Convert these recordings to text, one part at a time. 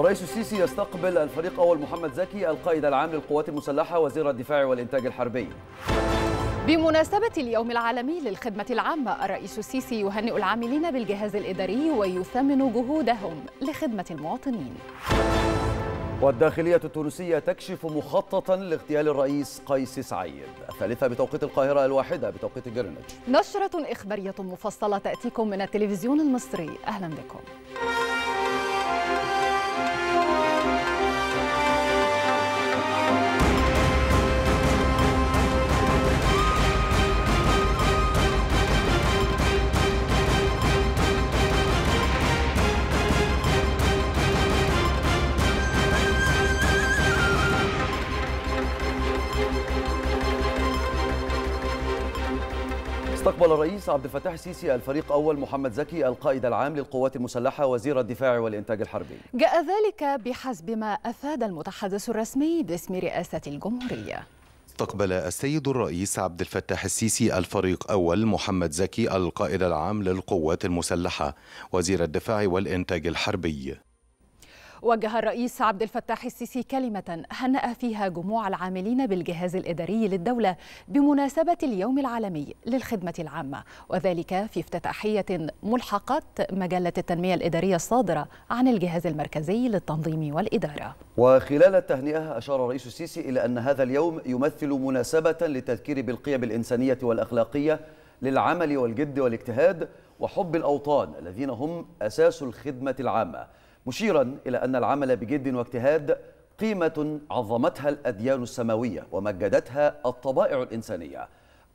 الرئيس السيسي يستقبل الفريق أول محمد زكي القائد العام للقوات المسلحة وزير الدفاع والإنتاج الحربي بمناسبة اليوم العالمي للخدمة العامة الرئيس السيسي يهنئ العاملين بالجهاز الإداري ويثمن جهودهم لخدمة المواطنين والداخلية التونسية تكشف مخططا لاغتيال الرئيس قيس سعيد الثالثة بتوقيت القاهرة الواحدة بتوقيت جرينتش نشرة إخبارية مفصلة تأتيكم من التلفزيون المصري أهلا بكم استقبل الرئيس عبد الفتاح السيسي الفريق أول محمد زكي القائد العام للقوات المسلحة وزير الدفاع والإنتاج الحربي جاء ذلك بحسب ما أفاد المتحدث الرسمي باسم رئاسة الجمهورية استقبل السيد الرئيس عبد الفتاح السيسي الفريق أول محمد زكي القائد العام للقوات المسلحة وزير الدفاع والإنتاج الحربي وجه الرئيس عبد الفتاح السيسي كلمة هنأ فيها جموع العاملين بالجهاز الإداري للدولة بمناسبة اليوم العالمي للخدمة العامة وذلك في افتتاحية ملحقة مجلة التنمية الإدارية الصادرة عن الجهاز المركزي للتنظيم والإدارة وخلال التهنئة أشار الرئيس السيسي إلى أن هذا اليوم يمثل مناسبة للتذكير بالقيم الإنسانية والأخلاقية للعمل والجد والاجتهاد وحب الأوطان الذين هم أساس الخدمة العامة مشيرا إلى أن العمل بجد واجتهاد قيمة عظمتها الأديان السماوية ومجدتها الطبائع الإنسانية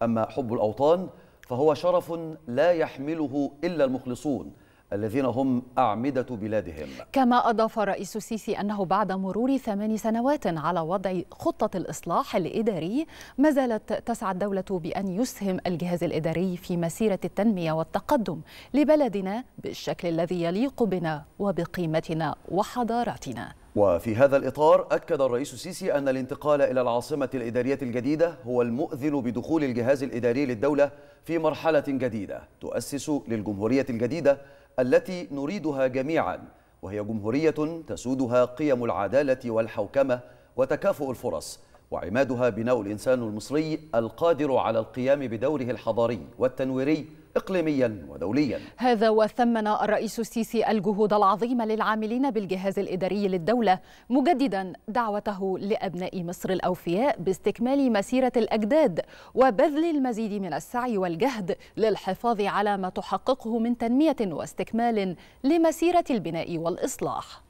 أما حب الأوطان فهو شرف لا يحمله إلا المخلصون الذين هم أعمدة بلادهم كما أضاف رئيس السيسي أنه بعد مرور ثمان سنوات على وضع خطة الإصلاح الإداري ما زالت تسعى الدولة بأن يسهم الجهاز الإداري في مسيرة التنمية والتقدم لبلدنا بالشكل الذي يليق بنا وبقيمتنا وحضارتنا وفي هذا الإطار أكد الرئيس السيسي أن الانتقال إلى العاصمة الإدارية الجديدة هو المؤذن بدخول الجهاز الإداري للدولة في مرحلة جديدة تؤسس للجمهورية الجديدة التي نريدها جميعا وهي جمهورية تسودها قيم العدالة والحوكمة وتكافؤ الفرص وعمادها بناء الإنسان المصري القادر على القيام بدوره الحضاري والتنويري إقليميا ودوليا هذا وثمن الرئيس السيسي الجهود العظيمة للعاملين بالجهاز الإداري للدولة مجددا دعوته لأبناء مصر الأوفياء باستكمال مسيرة الأجداد وبذل المزيد من السعي والجهد للحفاظ على ما تحققه من تنمية واستكمال لمسيرة البناء والإصلاح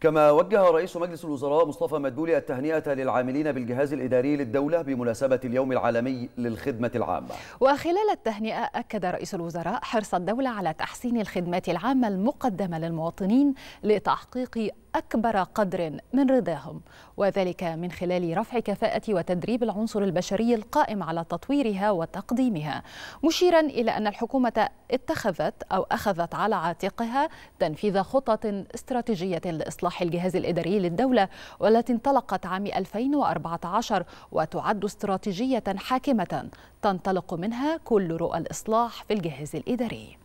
كما وجه رئيس مجلس الوزراء مصطفى مدبولي التهنئة للعاملين بالجهاز الإداري للدولة بمناسبة اليوم العالمي للخدمة العامة وخلال التهنئة أكد رئيس الوزراء حرص الدولة على تحسين الخدمات العامة المقدمة للمواطنين لتحقيق أكبر قدر من رضاهم وذلك من خلال رفع كفاءة وتدريب العنصر البشري القائم على تطويرها وتقديمها مشيرا إلى أن الحكومة اتخذت أو أخذت على عاتقها تنفيذ خطط استراتيجية لإصلاح الجهاز الإداري للدولة والتي انطلقت عام 2014 وتعد استراتيجية حاكمة تنطلق منها كل رؤى الإصلاح في الجهاز الإداري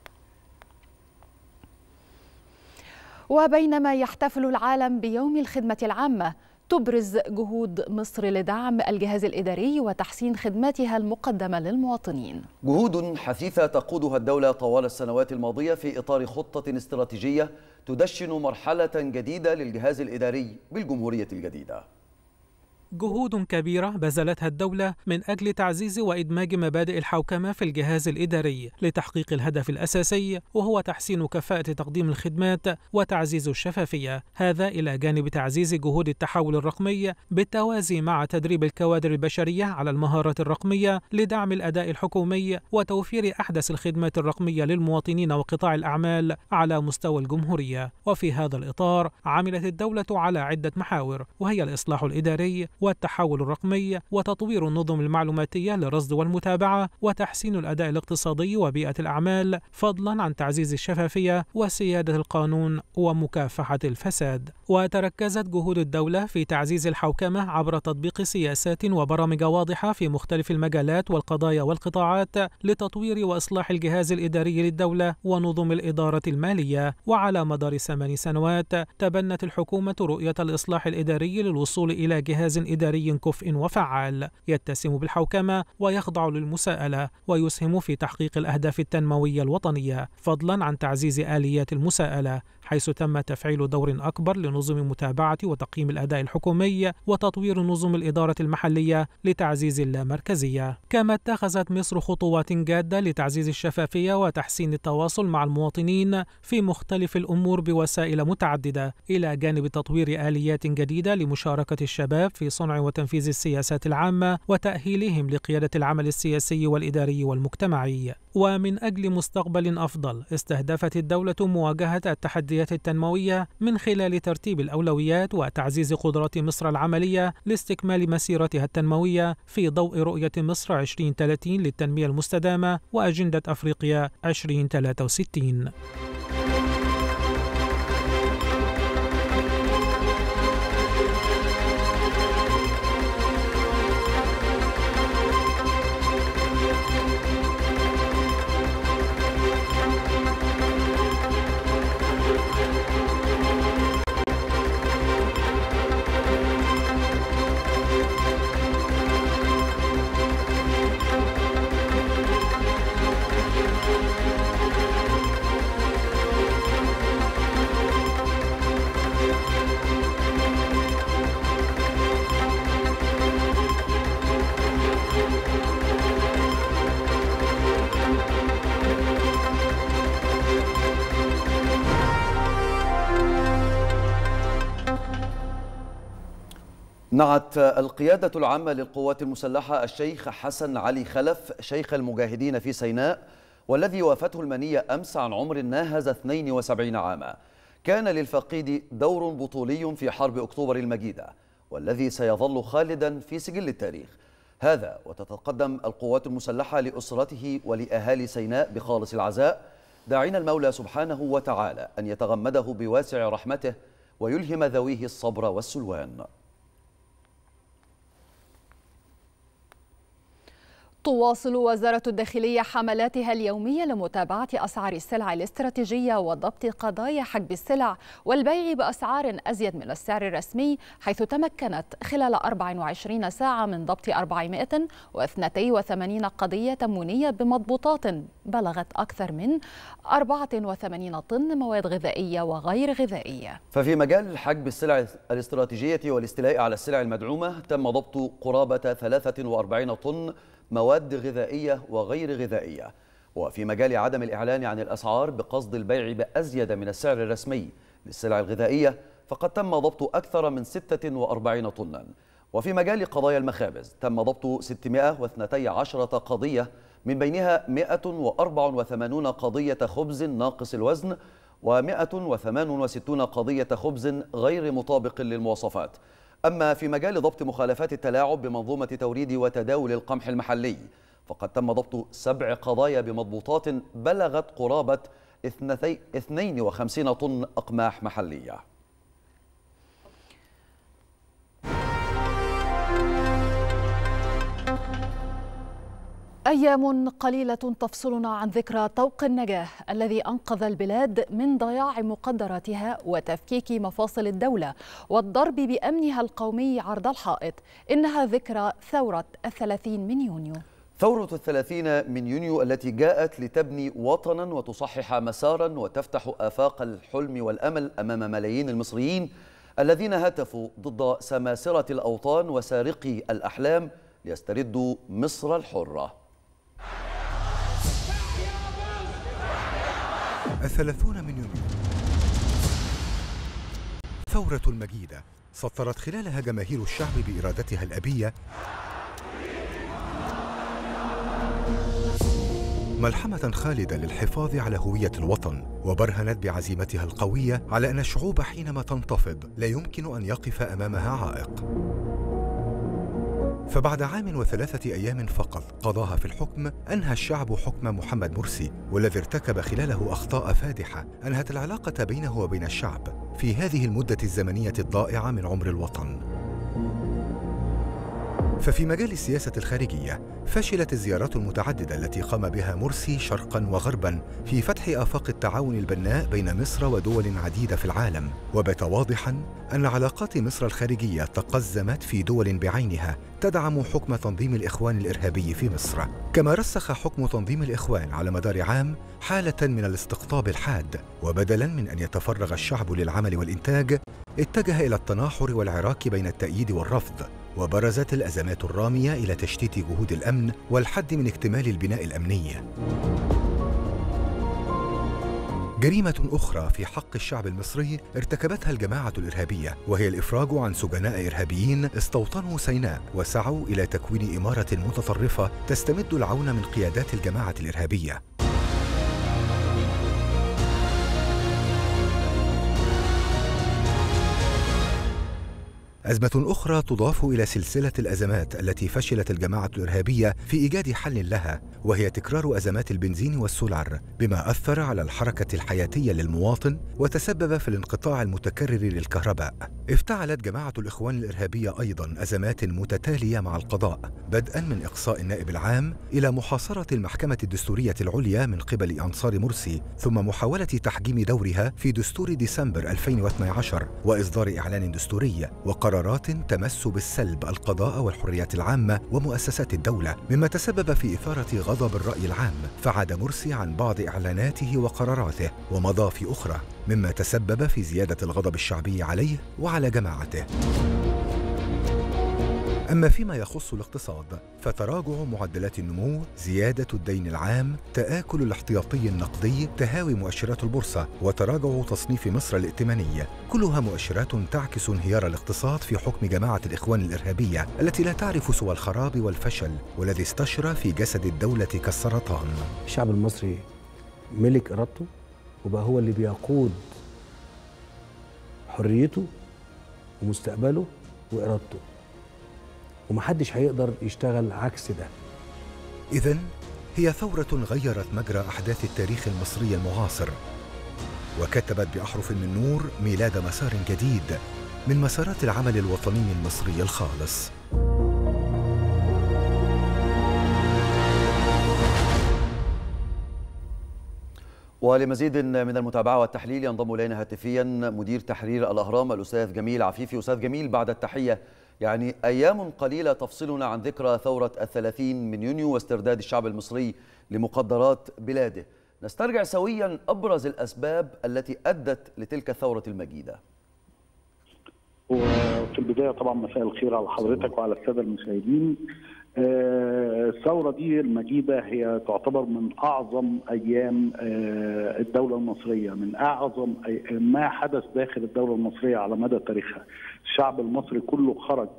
وبينما يحتفل العالم بيوم الخدمة العامة تبرز جهود مصر لدعم الجهاز الإداري وتحسين خدماتها المقدمة للمواطنين جهود حثيثة تقودها الدولة طوال السنوات الماضية في إطار خطة استراتيجية تدشن مرحلة جديدة للجهاز الإداري بالجمهورية الجديدة جهود كبيرة بذلتها الدولة من أجل تعزيز وإدماج مبادئ الحوكمة في الجهاز الإداري لتحقيق الهدف الأساسي وهو تحسين كفاءة تقديم الخدمات وتعزيز الشفافية هذا إلى جانب تعزيز جهود التحول الرقمي بالتوازي مع تدريب الكوادر البشرية على المهارات الرقمية لدعم الأداء الحكومي وتوفير أحدث الخدمات الرقمية للمواطنين وقطاع الأعمال على مستوى الجمهورية وفي هذا الإطار عملت الدولة على عدة محاور وهي الإصلاح الإداري والتحول الرقمي وتطوير النظم المعلوماتية للرصد والمتابعة وتحسين الأداء الاقتصادي وبيئة الأعمال فضلا عن تعزيز الشفافية وسيادة القانون ومكافحة الفساد وتركزت جهود الدولة في تعزيز الحوكمة عبر تطبيق سياسات وبرامج واضحة في مختلف المجالات والقضايا والقطاعات لتطوير وإصلاح الجهاز الإداري للدولة ونظم الإدارة المالية وعلى مدار ثمان سنوات تبنت الحكومة رؤية الإصلاح الإداري للوصول إلى جهاز إداري كفء وفعال يتسم بالحوكمة ويخضع للمساءلة ويسهم في تحقيق الأهداف التنموية الوطنية فضلا عن تعزيز آليات المساءلة حيث تم تفعيل دور أكبر لنظم متابعة وتقييم الأداء الحكومي وتطوير نظم الإدارة المحلية لتعزيز اللامركزية كما اتخذت مصر خطوات جادة لتعزيز الشفافية وتحسين التواصل مع المواطنين في مختلف الأمور بوسائل متعددة إلى جانب تطوير آليات جديدة لمشاركة الشباب في صنع وتنفيذ السياسات العامة وتأهيلهم لقيادة العمل السياسي والإداري والمجتمعي ومن أجل مستقبل أفضل استهدفت الدولة مواجهة التحديات العملية التنموية من خلال ترتيب الأولويات وتعزيز قدرات مصر العملية لاستكمال مسيرتها التنموية في ضوء رؤية مصر 2030 للتنمية المستدامة وأجندة أفريقيا 2063 نعت القيادة العامة للقوات المسلحة الشيخ حسن علي خلف شيخ المجاهدين في سيناء والذي وافته المنية أمس عن عمر ناهز 72 عاما كان للفقيد دور بطولي في حرب أكتوبر المجيدة والذي سيظل خالدا في سجل التاريخ هذا وتتقدم القوات المسلحة لأسرته ولأهالي سيناء بخالص العزاء داعين المولى سبحانه وتعالى أن يتغمده بواسع رحمته ويلهم ذويه الصبر والسلوان تواصل وزارة الداخلية حملاتها اليومية لمتابعة أسعار السلع الاستراتيجية وضبط قضايا حجب السلع والبيع بأسعار أزيد من السعر الرسمي حيث تمكنت خلال 24 ساعة من ضبط 482 قضية تمونية بمضبوطات بلغت أكثر من 84 طن مواد غذائية وغير غذائية ففي مجال حجب السلع الاستراتيجية والاستيلاء على السلع المدعومة تم ضبط قرابة 43 طن مواد غذائية وغير غذائية وفي مجال عدم الإعلان عن الأسعار بقصد البيع بأزيد من السعر الرسمي للسلع الغذائية فقد تم ضبط أكثر من 46 طناً وفي مجال قضايا المخابز تم ضبط 612 قضية من بينها 184 قضية خبز ناقص الوزن و168 قضية خبز غير مطابق للمواصفات أما في مجال ضبط مخالفات التلاعب بمنظومة توريد وتداول القمح المحلي فقد تم ضبط سبع قضايا بمضبوطات بلغت قرابة 52 طن أقماح محلية أيام قليلة تفصلنا عن ذكرى طوق النجاة الذي أنقذ البلاد من ضياع مقدراتها وتفكيك مفاصل الدولة والضرب بأمنها القومي عرض الحائط إنها ذكرى ثورة الثلاثين من يونيو ثورة الثلاثين من يونيو التي جاءت لتبني وطنا وتصحح مسارا وتفتح آفاق الحلم والأمل أمام ملايين المصريين الذين هتفوا ضد سماسرة الأوطان وسارقي الأحلام ليستردوا مصر الحره الثلاثون من يونيو ثورة المجيدة سطرت خلالها جماهير الشعب بإرادتها الأبية ملحمة خالدة للحفاظ على هوية الوطن وبرهنت بعزيمتها القوية على أن الشعوب حينما تنتفض لا يمكن أن يقف أمامها عائق فبعد عام وثلاثة أيام فقط قضاها في الحكم أنهى الشعب حكم محمد مرسي والذي ارتكب خلاله أخطاء فادحة أنهت العلاقة بينه وبين الشعب في هذه المدة الزمنية الضائعة من عمر الوطن ففي مجال السياسة الخارجية فشلت الزيارات المتعددة التي قام بها مرسي شرقا وغربا في فتح آفاق التعاون البناء بين مصر ودول عديدة في العالم وبات واضحا أن علاقات مصر الخارجية تقزمت في دول بعينها تدعم حكم تنظيم الإخوان الإرهابي في مصر كما رسخ حكم تنظيم الإخوان على مدار عام حالة من الاستقطاب الحاد وبدلا من أن يتفرغ الشعب للعمل والإنتاج اتجه إلى التناحر والعراك بين التأييد والرفض وبرزت الأزمات الرامية إلى تشتيت جهود الأمن والحد من اكتمال البناء الأمني جريمة أخرى في حق الشعب المصري ارتكبتها الجماعة الإرهابية وهي الإفراج عن سجناء إرهابيين استوطنوا سيناء وسعوا إلى تكوين إمارة متطرفة تستمد العون من قيادات الجماعة الإرهابية أزمة أخرى تضاف إلى سلسلة الأزمات التي فشلت الجماعة الإرهابية في إيجاد حل لها وهي تكرار أزمات البنزين والسولار بما أثر على الحركة الحياتية للمواطن وتسبب في الانقطاع المتكرر للكهرباء افتعلت جماعة الإخوان الإرهابية أيضا أزمات متتالية مع القضاء بدءا من إقصاء النائب العام إلى محاصرة المحكمة الدستورية العليا من قبل أنصار مرسي ثم محاولة تحجيم دورها في دستور ديسمبر 2012 وإصدار إعلان دستوري وقرار قرارات تمس بالسلب القضاء والحريات العامة ومؤسسات الدولة مما تسبب في إثارة غضب الرأي العام فعاد مرسي عن بعض إعلاناته وقراراته ومضى في أخرى مما تسبب في زيادة الغضب الشعبي عليه وعلى جماعته أما فيما يخص الاقتصاد فتراجع معدلات النمو، زيادة الدين العام، تآكل الاحتياطي النقدي، تهاوي مؤشرات البورصة وتراجع تصنيف مصر الائتماني، كلها مؤشرات تعكس انهيار الاقتصاد في حكم جماعة الإخوان الإرهابية التي لا تعرف سوى الخراب والفشل والذي استشرى في جسد الدولة كالسرطان. الشعب المصري ملك إرادته وبقى هو اللي بيقود حريته ومستقبله وإرادته ومحدش هيقدر يشتغل عكس ده إذا هي ثورة غيرت مجرى أحداث التاريخ المصري المعاصر وكتبت بأحرف من نور ميلاد مسار جديد من مسارات العمل الوطني المصري الخالص ولمزيد من المتابعة والتحليل ينضم إلينا هاتفيا مدير تحرير الأهرام الأستاذ جميل عفيفي أستاذ جميل بعد التحية يعني أيام قليلة تفصلنا عن ذكرى ثورة الثلاثين من يونيو واسترداد الشعب المصري لمقدرات بلاده نسترجع سويا أبرز الأسباب التي أدت لتلك الثورة المجيدة وفي البداية طبعا مساء الخير على حضرتك وعلى السادة المشاهدين آه، الثوره دي المجيده هي تعتبر من اعظم ايام آه، الدوله المصريه من اعظم ما حدث داخل الدوله المصريه على مدى تاريخها الشعب المصري كله خرج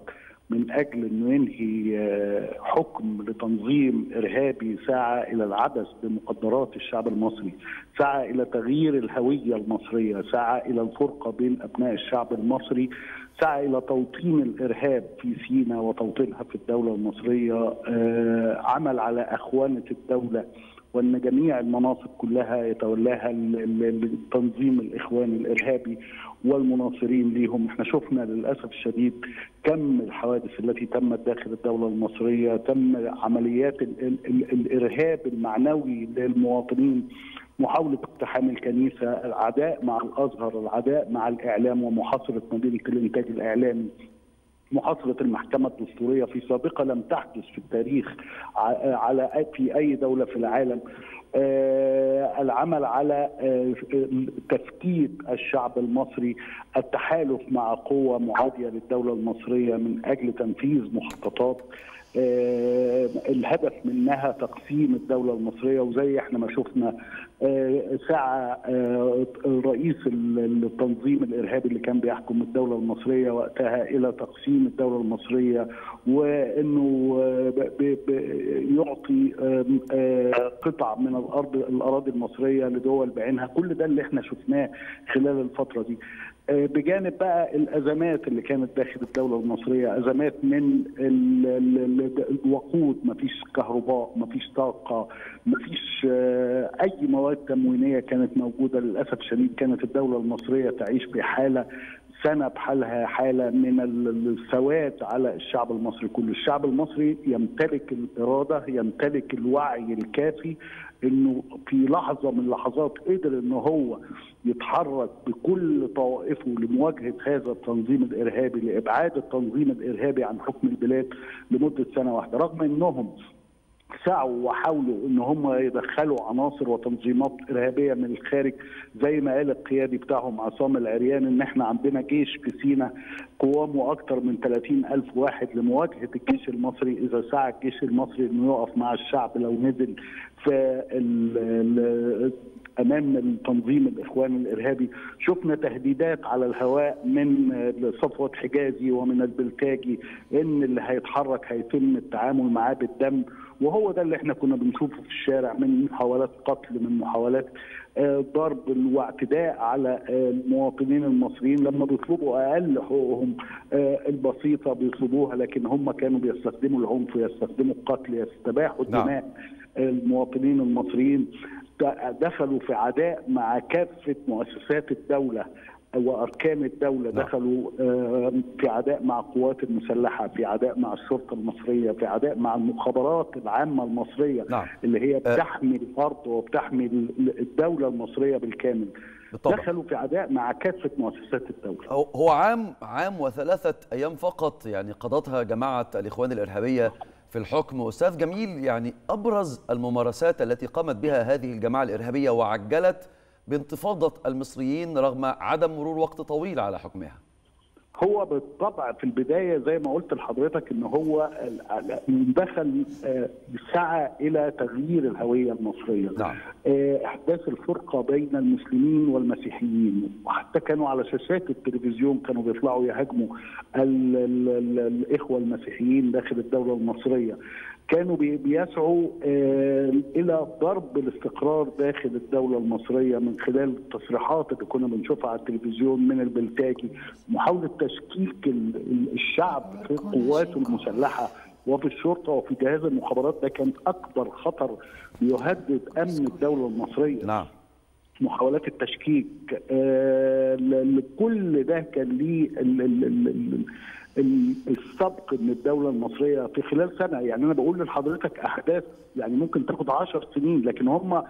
من اجل انه ينهي آه، حكم لتنظيم ارهابي سعى الى العبث بمقدرات الشعب المصري، سعى الى تغيير الهويه المصريه، سعى الى الفرقه بين ابناء الشعب المصري سعى الى توطين الارهاب في سيناء وتوطينها في الدوله المصريه آه، عمل على اخوانه الدوله وان جميع المناصب كلها يتولاها التنظيم الاخواني الارهابي والمناصرين ليهم احنا شفنا للاسف الشديد كم الحوادث التي تمت داخل الدوله المصريه تم عمليات الـ الـ الـ الارهاب المعنوي للمواطنين محاولة اقتحام الكنيسة العداء مع الأزهر العداء مع الإعلام ومحاصرة مدينة الإنتاج الإعلامي محاصرة المحكمة الدستورية في سابقة لم تحدث في التاريخ على في أي دولة في العالم آه، العمل على آه، تفكيك الشعب المصري التحالف مع قوة معادية للدولة المصرية من أجل تنفيذ مخططات آه، الهدف منها تقسيم الدولة المصرية وزي احنا ما شفنا آه، سعى آه، رئيس التنظيم الارهابي اللي كان بيحكم الدوله المصريه وقتها الى تقسيم الدوله المصريه وانه آه، يعطي قطع من الارض الاراضي المصريه لدول بعينها كل ده اللي احنا شفناه خلال الفتره دي آه، بجانب بقى الازمات اللي كانت داخل الدوله المصريه ازمات من الوقود مفيش كهرباء مفيش طاقه مفيش آه، اي مواد تموينيه كانت موجوده للاسف الشديد كانت الدوله المصريه تعيش بحاله سنة بحالها حالة من السواد على الشعب المصري كله الشعب المصري يمتلك الإرادة يمتلك الوعي الكافي انه في لحظه من اللحظات قدر ان هو يتحرك بكل طوائفه لمواجهه هذا التنظيم الارهابي لابعاد التنظيم الارهابي عن حكم البلاد لمده سنه واحده رغم انهم سعوا وحاولوا ان هم يدخلوا عناصر وتنظيمات ارهابيه من الخارج زي ما قال القيادي بتاعهم عصام العريان ان احنا عندنا جيش في سينا قوامه اكثر من 30 الف واحد لمواجهه الجيش المصري اذا سعى الجيش المصري انه يقف مع الشعب لو نزل في امام تنظيم الاخوان الارهابي شفنا تهديدات على الهواء من صفوه حجازي ومن البلتاجي ان اللي هيتحرك هيتم التعامل معاه بالدم وهو ده اللي احنا كنا بنشوفه في الشارع من محاولات قتل من محاولات آه، ضرب واعتداء على المواطنين آه، المصريين لما بيطلبوا اقل حقوقهم آه، البسيطه بيطلبوها لكن هم كانوا بيستخدموا العنف يستخدموا القتل يستباحوا نعم. دماء المواطنين المصريين دخلوا في عداء مع كافه مؤسسات الدوله واركان الدوله نعم. دخلوا في عداء مع القوات المسلحه في عداء مع الشرطه المصريه في عداء مع المخابرات العامه المصريه نعم. اللي هي آه. بتحمي الارض وبتحمي الدوله المصريه بالكامل بالطبع. دخلوا في عداء مع كافه مؤسسات الدوله هو عام عام وثلاثه ايام فقط يعني قضتها جماعه الاخوان الارهابيه في الحكم استاذ جميل يعني ابرز الممارسات التي قامت بها هذه الجماعه الارهابيه وعجلت بانتفاضة المصريين رغم عدم مرور وقت طويل على حكمها هو بالطبع في البداية زي ما قلت لحضرتك ان هو دخل آه، سعى الى تغيير الهوية المصرية نعم. آه، احداث الفرقة بين المسلمين والمسيحيين وحتى كانوا على شاشات التلفزيون كانوا بيطلعوا يهاجموا الاخوة المسيحيين داخل الدولة المصرية كانوا بيسعوا الى ضرب الاستقرار داخل الدوله المصريه من خلال التصريحات اللي كنا بنشوفها على التلفزيون من البلتاجي محاوله تشكيك الشعب في القوات المسلحه وفي الشرطه وفي جهاز المخابرات ده كان اكبر خطر يهدد امن الدوله المصريه نعم محاولات التشكيك آه ده كان ليه السبق ان الدوله المصريه في خلال سنه يعني انا بقول لحضرتك احداث يعني ممكن تاخد 10 سنين لكن هم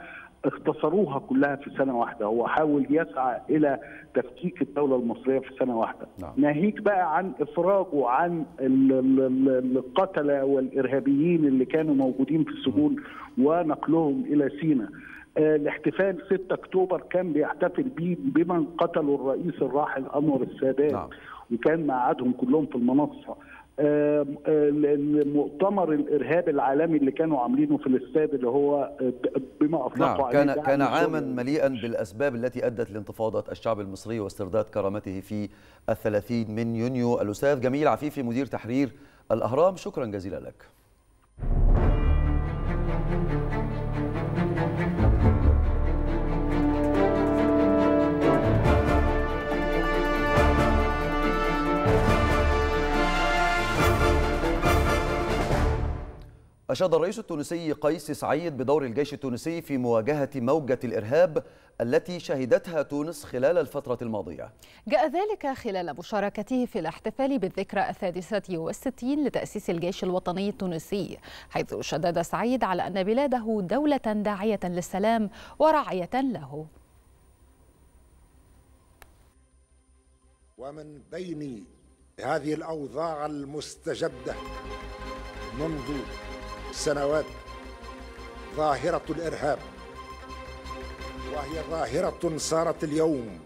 اختصروها كلها في سنه واحده هو حاول يسعى الى تفكيك الدوله المصريه في سنه واحده نعم. ناهيك بقى عن افراجه عن القتله والارهابيين اللي كانوا موجودين في السجون نعم. ونقلهم الى سينا آه، الاحتفال 6 اكتوبر كان بيحتفل بيه بمن قتلوا الرئيس الراحل انور السادات نعم. وكان مقعدهم كلهم في المنصه المؤتمر الارهاب العالمي اللي كانوا عاملينه في الاستاد اللي هو آه، بما اطلقوا نعم. كان كان عاما مليئا بالاسباب التي ادت لانتفاضه الشعب المصري واسترداد كرامته في الثلاثين من يونيو الاستاذ جميل عفيفي مدير تحرير الاهرام شكرا جزيلا لك أشاد الرئيس التونسي قيس سعيد بدور الجيش التونسي في مواجهة موجة الإرهاب التي شهدتها تونس خلال الفترة الماضية جاء ذلك خلال مشاركته في الاحتفال بالذكرى السادسة والستين لتأسيس الجيش الوطني التونسي حيث شدد سعيد على أن بلاده دولة داعية للسلام وراعية له ومن بين هذه الأوضاع المستجدة منذ سنوات ظاهرة الإرهاب وهي ظاهرة صارت اليوم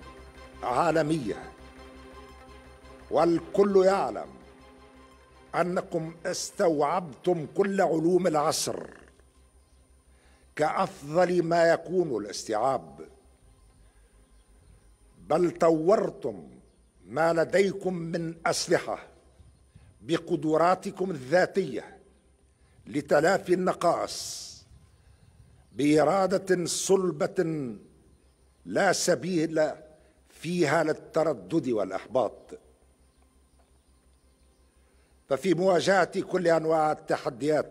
عالمية والكل يعلم أنكم استوعبتم كل علوم العصر كأفضل ما يكون الاستيعاب بل طورتم ما لديكم من أسلحة بقدراتكم الذاتيه لتلافي النقائص باراده صلبه لا سبيل فيها للتردد والاحباط ففي مواجهه كل انواع التحديات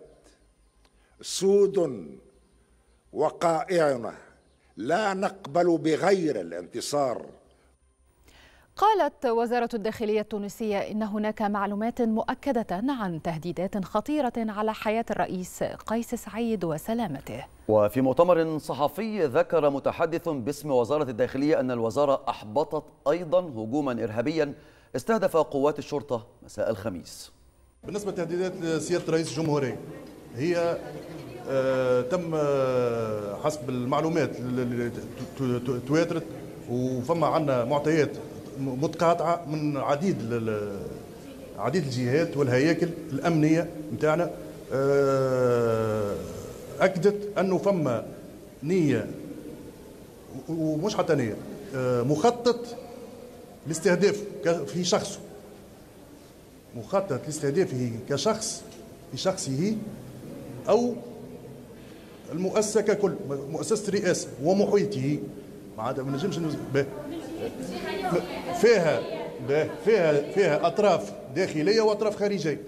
سود وقائعنا لا نقبل بغير الانتصار قالت وزارة الداخلية التونسية إن هناك معلومات مؤكدة عن تهديدات خطيرة على حياة الرئيس قيس سعيد وسلامته وفي مؤتمر صحفي ذكر متحدث باسم وزارة الداخلية أن الوزارة أحبطت أيضا هجوما إرهابيا استهدف قوات الشرطة مساء الخميس بالنسبة لتهديدات سيادة رئيس الجمهورية هي آه، تم آه، حسب المعلومات اللي تواترت وفما عندنا معطيات متقاطعه من عديد عديد الجهات والهياكل الامنيه نتاعنا آه، اكدت انه فما نيه ومش حتى نيه آه، مخطط لاستهداف في شخصه مخطط لاستهدافه كشخص في شخصه او المؤسسه ككل مؤسسه الرئاسه ومحيطه ما عاد ما نجمش فيها فيها فيها اطراف داخليه واطراف خارجيه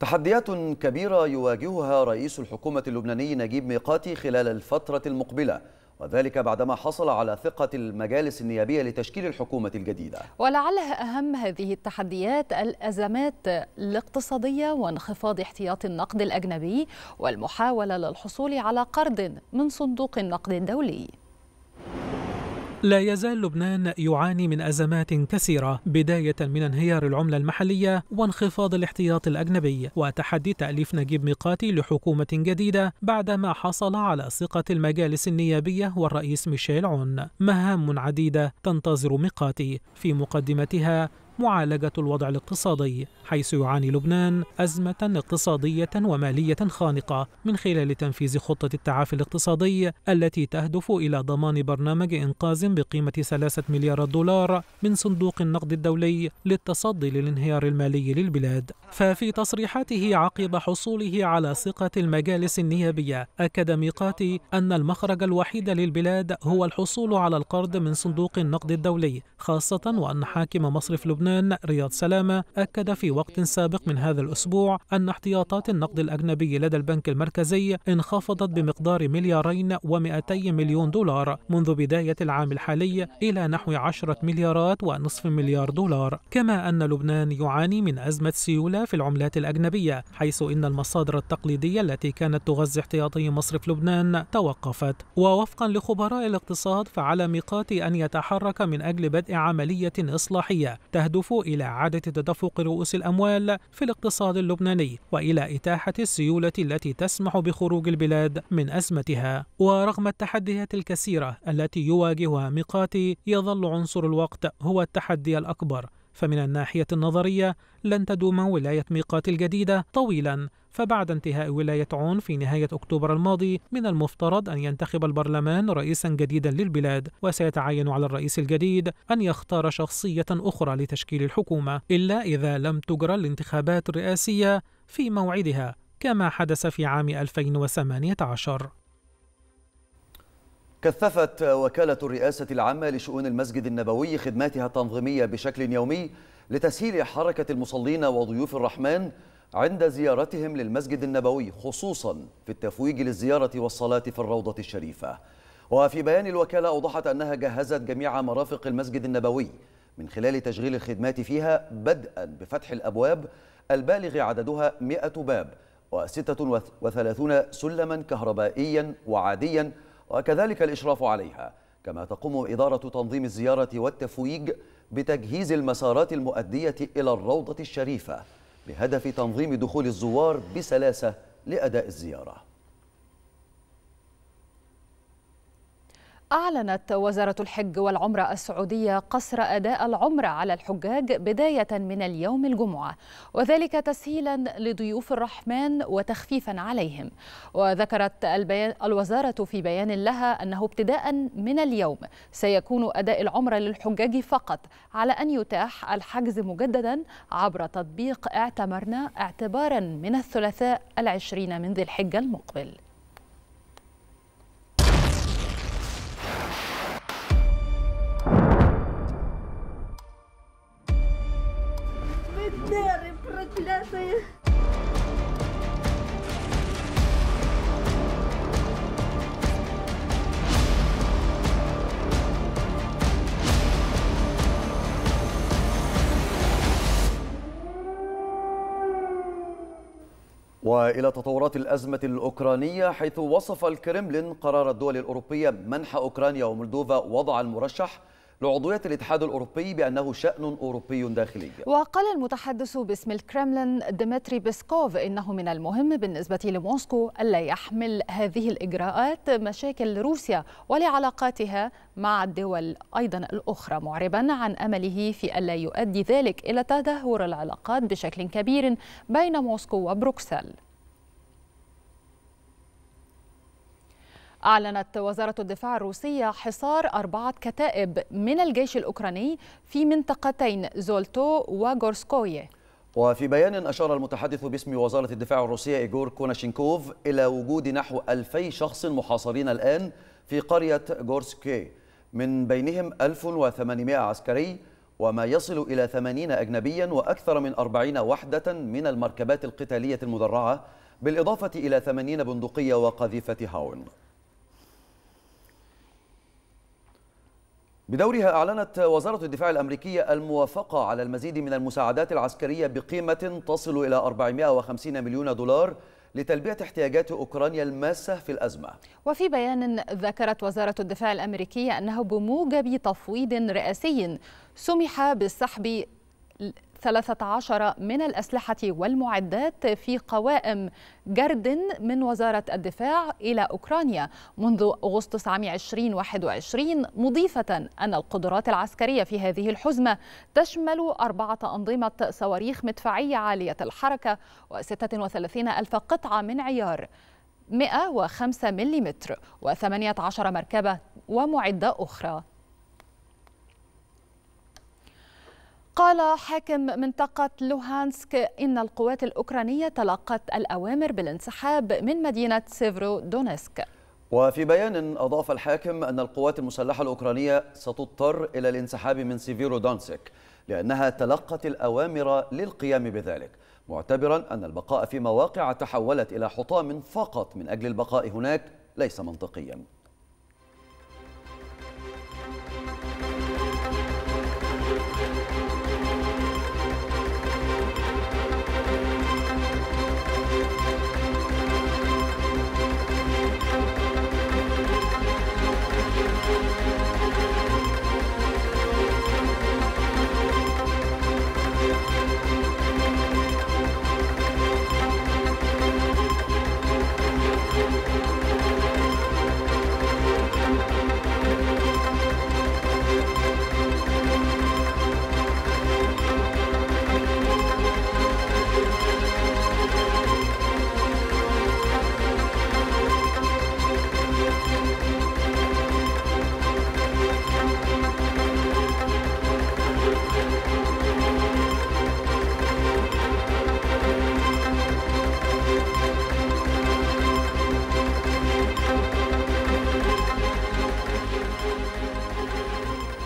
تحديات كبيرة يواجهها رئيس الحكومة اللبناني نجيب ميقاتي خلال الفترة المقبلة وذلك بعدما حصل على ثقة المجالس النيابية لتشكيل الحكومة الجديدة ولعلها أهم هذه التحديات الأزمات الاقتصادية وانخفاض احتياط النقد الأجنبي والمحاولة للحصول على قرض من صندوق النقد الدولي لا يزال لبنان يعاني من أزمات كثيرة بداية من انهيار العملة المحلية وانخفاض الاحتياط الأجنبي وتحدي تأليف نجيب ميقاتي لحكومة جديدة بعدما حصل على ثقة المجالس النيابية والرئيس ميشيل عون مهام عديدة تنتظر ميقاتي في مقدمتها معالجة الوضع الاقتصادي حيث يعاني لبنان أزمة اقتصادية ومالية خانقة من خلال تنفيذ خطة التعافي الاقتصادي التي تهدف إلى ضمان برنامج إنقاذ بقيمة 3 مليارات دولار من صندوق النقد الدولي للتصدي للانهيار المالي للبلاد ففي تصريحاته عقب حصوله على ثقة المجالس النيابية أكد ميقاتي أن المخرج الوحيد للبلاد هو الحصول على القرض من صندوق النقد الدولي خاصة وأن حاكم مصرف لبنان لبنان رياض سلامة أكد في وقت سابق من هذا الأسبوع أن احتياطات النقد الأجنبي لدى البنك المركزي انخفضت بمقدار مليارين و200 مليون دولار منذ بداية العام الحالي إلى نحو 10 مليارات ونصف مليار دولار كما أن لبنان يعاني من أزمة سيولة في العملات الأجنبية حيث إن المصادر التقليدية التي كانت تغذي احتياطي مصرف لبنان توقفت ووفقا لخبراء الاقتصاد فعلى ميقات أن يتحرك من أجل بدء عملية إصلاحية تهدف تهدف إلى إعادة تدفق رؤوس الأموال في الاقتصاد اللبناني وإلى إتاحة السيولة التي تسمح بخروج البلاد من أزمتها ورغم التحديات الكثيرة التي يواجهها ميقاتي يظل عنصر الوقت هو التحدي الأكبر فمن الناحية النظرية لن تدوم ولاية ميقات الجديدة طويلا فبعد انتهاء ولاية عون في نهاية أكتوبر الماضي من المفترض أن ينتخب البرلمان رئيسا جديدا للبلاد وسيتعين على الرئيس الجديد أن يختار شخصية أخرى لتشكيل الحكومة إلا إذا لم تجرى الانتخابات الرئاسية في موعدها كما حدث في عام 2018 كثفت وكالة الرئاسة العامة لشؤون المسجد النبوي خدماتها التنظيمية بشكل يومي لتسهيل حركة المصلين وضيوف الرحمن عند زيارتهم للمسجد النبوي خصوصا في التفويج للزيارة والصلاة في الروضة الشريفة وفي بيان الوكالة أوضحت أنها جهزت جميع مرافق المسجد النبوي من خلال تشغيل الخدمات فيها بدءا بفتح الأبواب البالغ عددها 100 باب و36 سلما كهربائيا وعاديا وكذلك الإشراف عليها كما تقوم إدارة تنظيم الزيارة والتفويج بتجهيز المسارات المؤدية إلى الروضة الشريفة بهدف تنظيم دخول الزوار بسلاسة لأداء الزيارة أعلنت وزارة الحج والعمرة السعودية قصر أداء العمرة على الحجاج بداية من اليوم الجمعة وذلك تسهيلا لضيوف الرحمن وتخفيفا عليهم وذكرت الوزارة في بيان لها أنه ابتداء من اليوم سيكون أداء العمرة للحجاج فقط على أن يتاح الحجز مجددا عبر تطبيق اعتمرنا اعتبارا من الثلاثاء العشرين من ذي الحجة المقبل إلى تطورات الأزمة الأوكرانية حيث وصف الكرملين قرار الدول الأوروبية منح أوكرانيا ومولدوفا وضع المرشح لعضوية الاتحاد الأوروبي بأنه شأن أوروبي داخلي وقال المتحدث باسم الكرملين ديمتري بيسكوف إنه من المهم بالنسبة لموسكو ألا يحمل هذه الإجراءات مشاكل روسيا ولعلاقاتها مع الدول أيضا الأخرى معربا عن أمله في ألا يؤدي ذلك إلى تدهور العلاقات بشكل كبير بين موسكو وبروكسل أعلنت وزارة الدفاع الروسية حصار أربعة كتائب من الجيش الأوكراني في منطقتين زولتو وغورسكويه وفي بيان أشار المتحدث باسم وزارة الدفاع الروسية إيغور كوناشينكوف إلى وجود نحو ألفي شخص محاصرين الآن في قرية غورسكي من بينهم 1800 عسكري وما يصل إلى 80 أجنبيا وأكثر من 40 وحدة من المركبات القتالية المدرعة بالإضافة إلى 80 بندقية وقذيفة هاون بدورها أعلنت وزارة الدفاع الأمريكية الموافقة على المزيد من المساعدات العسكرية بقيمة تصل إلى 450 مليون دولار لتلبية احتياجات أوكرانيا الماسة في الأزمة وفي بيان ذكرت وزارة الدفاع الأمريكية أنه بموجب تفويض رئاسي سمح بالسحب 13 من الأسلحة والمعدات في قوائم جرد من وزارة الدفاع إلى أوكرانيا منذ أغسطس عام 2021 مضيفة أن القدرات العسكرية في هذه الحزمة تشمل أربعة أنظمة صواريخ مدفعية عالية الحركة و36 ألف قطعة من عيار 105 ملم و18 مركبة ومعدة أخرى قال حاكم منطقة لوهانسك إن القوات الأوكرانية تلقت الأوامر بالانسحاب من مدينة سيفرو دونسك وفي بيان أضاف الحاكم أن القوات المسلحة الأوكرانية ستضطر إلى الانسحاب من سيفيرو دونسك لأنها تلقت الأوامر للقيام بذلك معتبرا أن البقاء في مواقع تحولت إلى حطام فقط من أجل البقاء هناك ليس منطقيا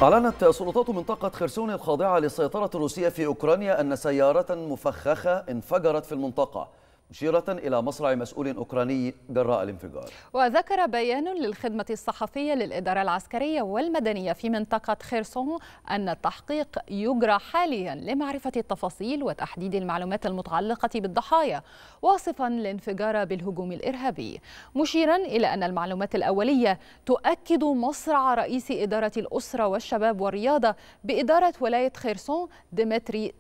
أعلنت سلطات منطقة خرسون الخاضعة للسيطرة الروسية في أوكرانيا أن سيارة مفخخة انفجرت في المنطقة مشيرة إلى مصرع مسؤول أوكراني جراء الانفجار وذكر بيان للخدمة الصحفية للإدارة العسكرية والمدنية في منطقة خيرسون أن التحقيق يجرى حاليا لمعرفة التفاصيل وتحديد المعلومات المتعلقة بالضحايا واصفا الانفجار بالهجوم الإرهابي مشيرا إلى أن المعلومات الأولية تؤكد مصرع رئيس إدارة الأسرة والشباب والرياضة بإدارة ولاية خيرسون ديمتري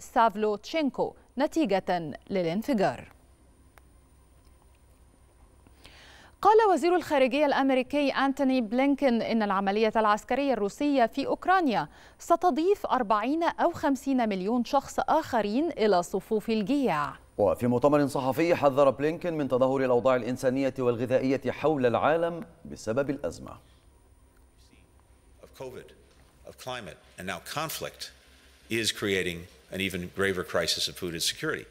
تشينكو نتيجة للانفجار قال وزير الخارجية الأمريكي أنتوني بلينكن إن العملية العسكرية الروسية في أوكرانيا ستضيف 40 أو 50 مليون شخص آخرين إلى صفوف الجياع وفي مؤتمر صحفي حذر بلينكن من تدهور الأوضاع الإنسانية والغذائية حول العالم بسبب الأزمة is creating an even graver crisis of food insecurity.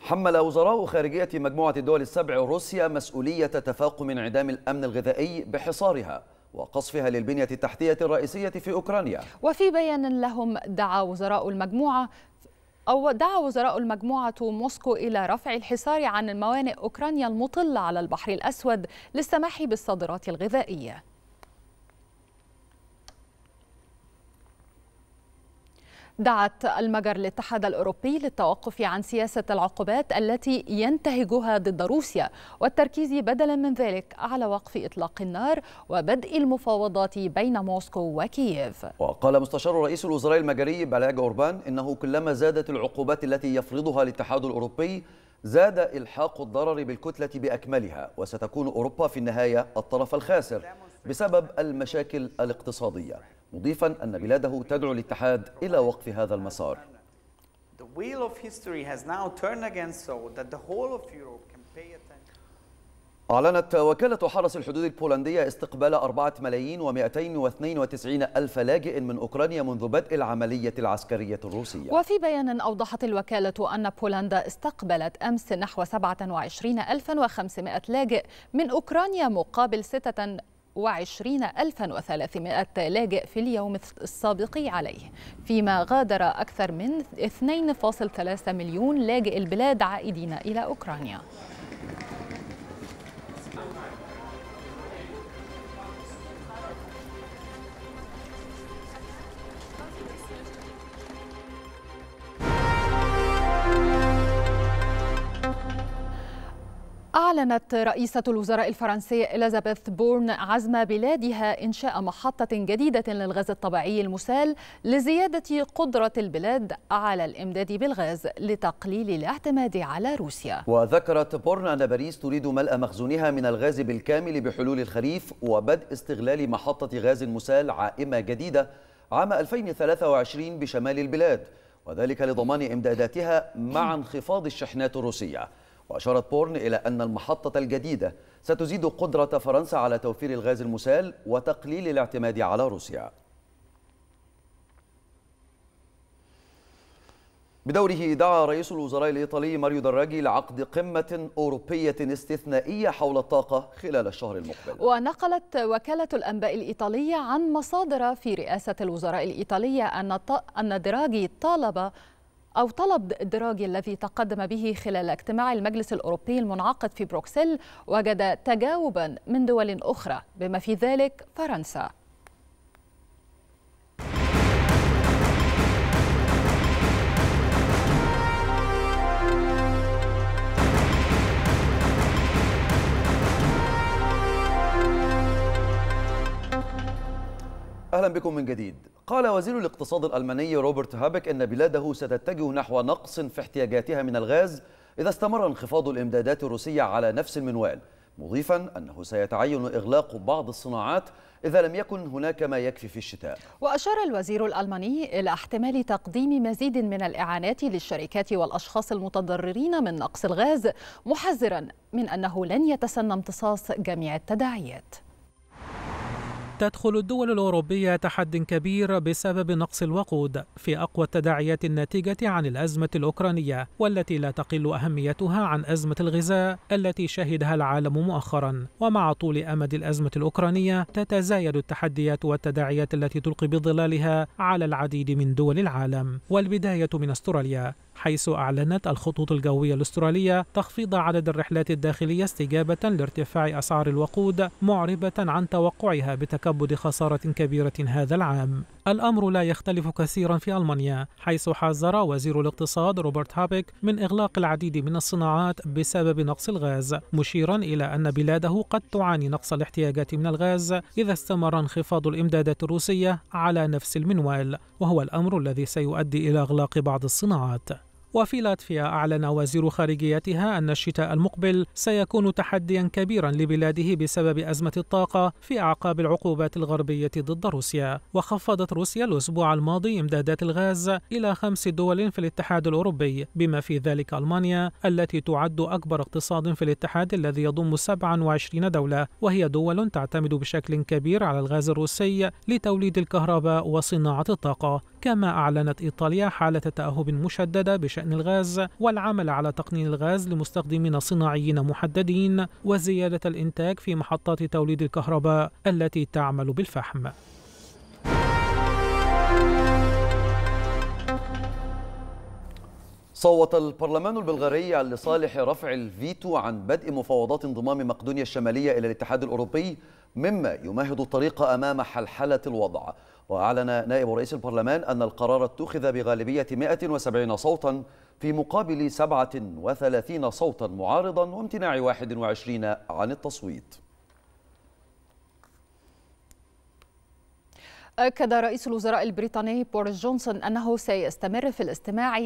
حمل وزراء خارجية مجموعة الدول السبع روسيا مسؤولية تفاقم انعدام الأمن الغذائي بحصارها وقصفها للبنية التحتية الرئيسية في أوكرانيا وفي بيان لهم دعا وزراء المجموعة أو دعا وزراء المجموعة موسكو إلى رفع الحصار عن موانئ أوكرانيا المطلة على البحر الأسود للسماح بالصادرات الغذائية دعت المجر الاتحاد الأوروبي للتوقف عن سياسة العقوبات التي ينتهجها ضد روسيا والتركيز بدلا من ذلك على وقف إطلاق النار وبدء المفاوضات بين موسكو وكييف وقال مستشار رئيس الوزراء المجري بلاج أوربان إنه كلما زادت العقوبات التي يفرضها الاتحاد الأوروبي زاد إلحاق الضرر بالكتلة بأكملها وستكون أوروبا في النهاية الطرف الخاسر بسبب المشاكل الاقتصادية مضيفا أن بلاده تدعو الاتحاد إلى وقف هذا المسار أعلنت وكالة حرس الحدود البولندية استقبال 4 ملايين و292 ألف لاجئ من أوكرانيا منذ بدء العملية العسكرية الروسية وفي بيان أوضحت الوكالة أن بولندا استقبلت أمس نحو 27 ألفا لاجئ من أوكرانيا مقابل 6 وعشرين ألفا وثلاثمائة لاجئ في اليوم السابق عليه فيما غادر أكثر من 2.3 مليون لاجئ البلاد عائدين إلى أوكرانيا أعلنت رئيسة الوزراء الفرنسية إليزابيث بورن عزم بلادها إنشاء محطة جديدة للغاز الطبيعي المسال لزيادة قدرة البلاد على الإمداد بالغاز لتقليل الاعتماد على روسيا. وذكرت بورن أن باريس تريد ملء مخزونها من الغاز بالكامل بحلول الخريف وبدء استغلال محطة غاز مسال عائمة جديدة عام 2023 بشمال البلاد وذلك لضمان إمداداتها مع انخفاض الشحنات الروسية. وأشارت بورن إلى أن المحطة الجديدة ستزيد قدرة فرنسا على توفير الغاز المسال وتقليل الاعتماد على روسيا بدوره دعا رئيس الوزراء الإيطالي ماريو دراجي لعقد قمة أوروبية استثنائية حول الطاقة خلال الشهر المقبل ونقلت وكالة الأنباء الإيطالية عن مصادر في رئاسة الوزراء الإيطالية أن دراجي طالب أو طلب دراجي الذي تقدم به خلال اجتماع المجلس الأوروبي المنعقد في بروكسل وجد تجاوبا من دول أخرى بما في ذلك فرنسا اهلا بكم من جديد قال وزير الاقتصاد الألماني روبرت هابك أن بلاده ستتجه نحو نقص في احتياجاتها من الغاز إذا استمر انخفاض الإمدادات الروسية على نفس المنوال مضيفا أنه سيتعين إغلاق بعض الصناعات إذا لم يكن هناك ما يكفي في الشتاء وأشار الوزير الألماني إلى احتمال تقديم مزيد من الإعانات للشركات والأشخاص المتضررين من نقص الغاز محذرا من أنه لن يتسنى امتصاص جميع التداعيات تدخل الدول الأوروبية تحد كبير بسبب نقص الوقود في أقوى التداعيات الناتجة عن الأزمة الأوكرانية والتي لا تقل أهميتها عن أزمة الغذاء التي شهدها العالم مؤخرا ومع طول أمد الأزمة الأوكرانية تتزايد التحديات والتداعيات التي تلقي بظلالها على العديد من دول العالم والبداية من أستراليا حيث أعلنت الخطوط الجوية الأسترالية تخفيض عدد الرحلات الداخلية استجابة لارتفاع أسعار الوقود معربة عن توقعها بتكبد خسارة كبيرة هذا العام الأمر لا يختلف كثيرا في ألمانيا حيث حذر وزير الاقتصاد روبرت هابيك من إغلاق العديد من الصناعات بسبب نقص الغاز مشيرا إلى أن بلاده قد تعاني نقص الاحتياجات من الغاز إذا استمر انخفاض الإمدادات الروسية على نفس المنوال وهو الأمر الذي سيؤدي إلى إغلاق بعض الصناعات وفي لاتفيا أعلن وزير خارجيتها أن الشتاء المقبل سيكون تحديا كبيرا لبلاده بسبب أزمة الطاقة في أعقاب العقوبات الغربية ضد روسيا وخفضت روسيا الأسبوع الماضي إمدادات الغاز إلى خمس دول في الاتحاد الأوروبي بما في ذلك ألمانيا التي تعد أكبر اقتصاد في الاتحاد الذي يضم 27 دولة وهي دول تعتمد بشكل كبير على الغاز الروسي لتوليد الكهرباء وصناعة الطاقة كما أعلنت إيطاليا حالة تأهب مشددة بشأن الغاز والعمل على تقنين الغاز لمستخدمين صناعيين محددين وزيادة الإنتاج في محطات توليد الكهرباء التي تعمل بالفحم صوت البرلمان البلغاري لصالح رفع الفيتو عن بدء مفاوضات انضمام مقدونيا الشمالية إلى الاتحاد الأوروبي مما يمهد الطريق أمام حلحلة الوضع وأعلن نائب رئيس البرلمان أن القرار اتخذ بغالبية 170 صوتا في مقابل 37 صوتا معارضا وامتناع 21 عن التصويت أكد رئيس الوزراء البريطاني بوريس جونسون أنه سيستمر في الاستماع